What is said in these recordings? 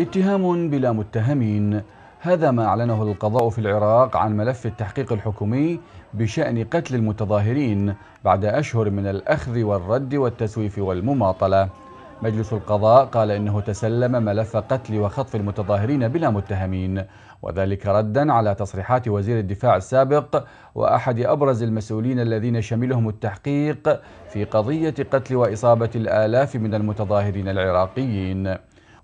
اتهام بلا متهمين هذا ما أعلنه القضاء في العراق عن ملف التحقيق الحكومي بشأن قتل المتظاهرين بعد أشهر من الأخذ والرد والتسويف والمماطلة مجلس القضاء قال إنه تسلم ملف قتل وخطف المتظاهرين بلا متهمين وذلك ردا على تصريحات وزير الدفاع السابق وأحد أبرز المسؤولين الذين شملهم التحقيق في قضية قتل وإصابة الآلاف من المتظاهرين العراقيين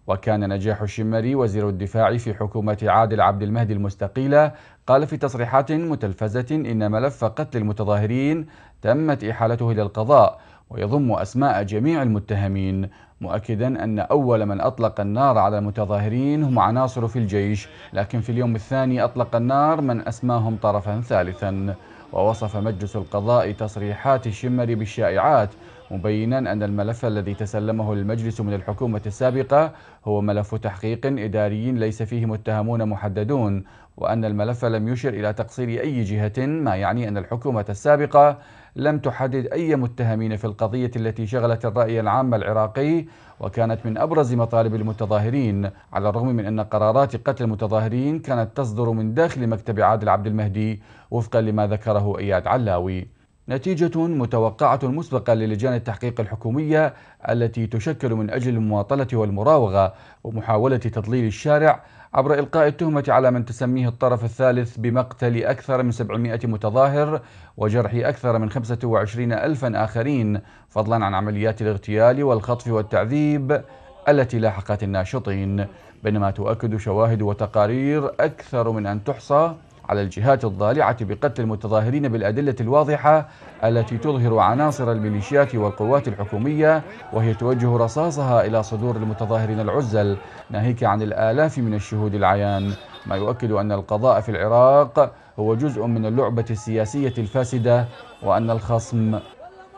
وكان نجاح الشمري وزير الدفاع في حكومة عادل عبد المهدي المستقيلة قال في تصريحات متلفزة إن ملف قتل المتظاهرين تمت إحالته إلى القضاء ويضم أسماء جميع المتهمين مؤكدا أن أول من أطلق النار على المتظاهرين هم عناصر في الجيش لكن في اليوم الثاني أطلق النار من أسماهم طرفا ثالثا ووصف مجلس القضاء تصريحات الشمري بالشائعات مبينا أن الملف الذي تسلمه المجلس من الحكومة السابقة هو ملف تحقيق إداري ليس فيه متهمون محددون وأن الملف لم يشر إلى تقصير أي جهة ما يعني أن الحكومة السابقة لم تحدد أي متهمين في القضية التي شغلت الرأي العام العراقي وكانت من أبرز مطالب المتظاهرين على الرغم من أن قرارات قتل المتظاهرين كانت تصدر من داخل مكتب عادل عبد المهدي وفقا لما ذكره إياد علاوي نتيجة متوقعة مسبقة للجان التحقيق الحكومية التي تشكل من أجل المماطلة والمراوغة ومحاولة تضليل الشارع عبر إلقاء التهمة على من تسميه الطرف الثالث بمقتل أكثر من 700 متظاهر وجرح أكثر من 25 ألفا آخرين فضلا عن عمليات الاغتيال والخطف والتعذيب التي لاحقت الناشطين بينما تؤكد شواهد وتقارير أكثر من أن تحصى على الجهات الضالعة بقتل المتظاهرين بالأدلة الواضحة التي تظهر عناصر الميليشيات والقوات الحكومية وهي توجه رصاصها إلى صدور المتظاهرين العزل ناهيك عن الآلاف من الشهود العيان ما يؤكد أن القضاء في العراق هو جزء من اللعبة السياسية الفاسدة وأن الخصم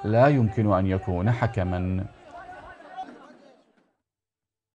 لا يمكن أن يكون حكماً